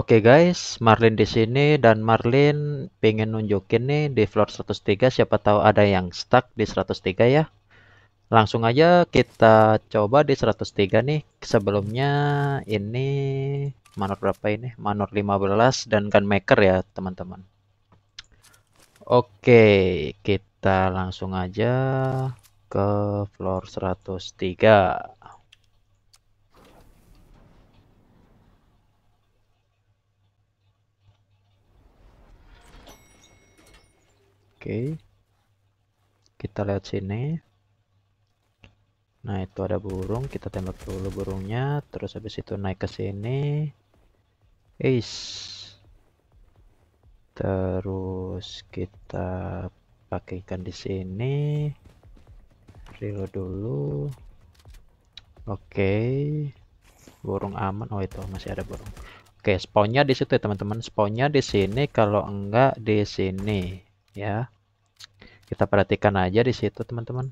Oke guys, Marlin di sini dan Marlin pengen nunjukin nih di floor 103 siapa tahu ada yang stuck di 103 ya. Langsung aja kita coba di 103 nih. Sebelumnya ini manor berapa ini? Manor 15 dan maker ya, teman-teman. Oke, kita langsung aja ke floor 103. Oke. Kita lihat sini. Nah, itu ada burung, kita tembak dulu burungnya, terus habis itu naik ke sini. Eish. Terus kita pakai ikan di sini. Reload dulu. Oke. Burung aman. Oh, itu masih ada burung. Oke, okay, spawnnya di situ ya, teman-teman. Spawnnya di sini kalau enggak di sini, ya kita perhatikan aja di situ teman-teman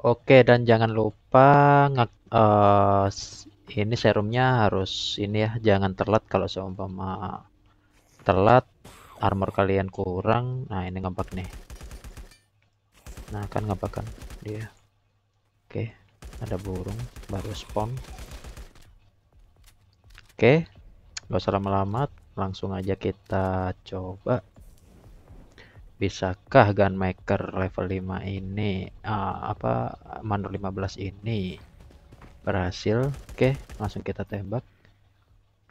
Oke dan jangan lupa uh, ini serumnya harus ini ya jangan telat kalau seumpama telat armor kalian kurang nah ini ngepak nih nah kan ngepak kan dia Oke ada burung baru spawn Oke nggak usah lama-lama langsung aja kita coba bisakah Gunmaker level 5 ini uh, apa manor 15 ini berhasil oke langsung kita tembak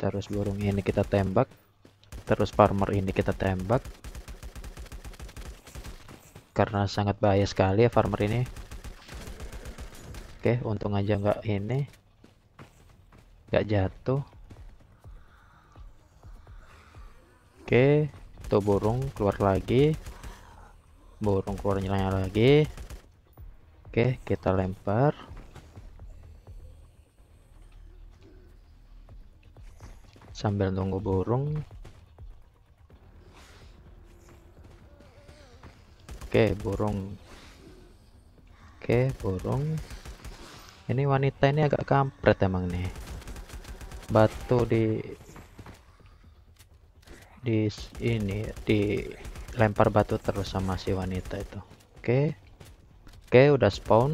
terus burung ini kita tembak terus farmer ini kita tembak karena sangat bahaya sekali ya farmer ini oke untung aja nggak ini nggak jatuh oke tuh burung keluar lagi burung keluar nyala lagi oke kita lempar sambil nunggu burung oke burung oke burung ini wanita ini agak kampret emang nih batu di di ini di lempar batu terus sama si wanita itu oke okay. oke okay, udah spawn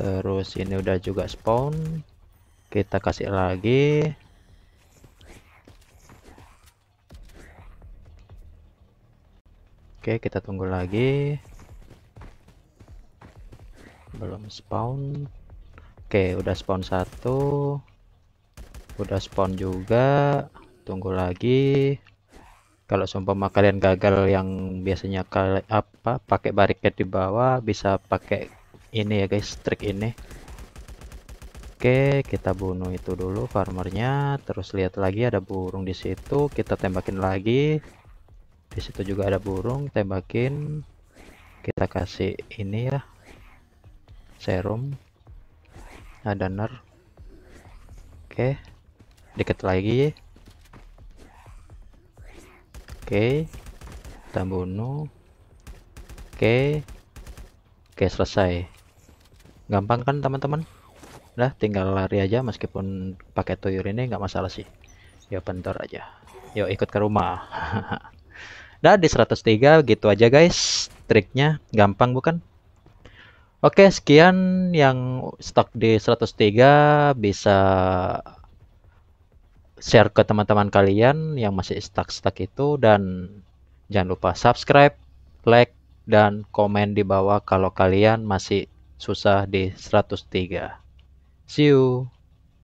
terus ini udah juga spawn kita kasih lagi Oke, kita tunggu lagi. Belum spawn. Oke, udah spawn satu. Udah spawn juga. Tunggu lagi kalau seumpama kalian gagal yang biasanya kalian apa pakai bariket di bawah bisa pakai ini ya guys trik ini Oke kita bunuh itu dulu farmernya terus lihat lagi ada burung di situ kita tembakin lagi di situ juga ada burung tembakin kita kasih ini ya serum ada ner oke deket lagi Oke, kita bunuh oke okay. oke selesai gampang kan teman-teman udah tinggal lari aja meskipun pakai tuyur ini nggak masalah sih ya bentar aja yuk ikut ke rumah Nah di 103 gitu aja guys triknya gampang bukan Oke sekian yang stok di 103 bisa share ke teman-teman kalian yang masih stuck-stuck itu dan jangan lupa subscribe, like dan komen di bawah kalau kalian masih susah di 103. See you.